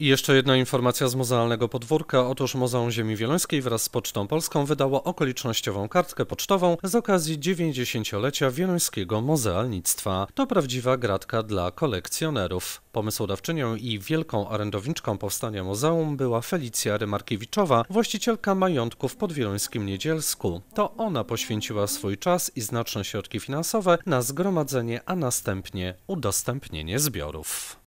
I jeszcze jedna informacja z muzealnego podwórka. Otóż Muzeum Ziemi Wielońskiej wraz z Pocztą Polską wydało okolicznościową kartkę pocztową z okazji 90-lecia wielońskiego muzealnictwa. To prawdziwa gratka dla kolekcjonerów. Pomysłodawczynią i wielką orędowniczką powstania muzeum była Felicja Rymarkiewiczowa, właścicielka majątków pod Wielońskim Niedzielsku. To ona poświęciła swój czas i znaczne środki finansowe na zgromadzenie, a następnie udostępnienie zbiorów.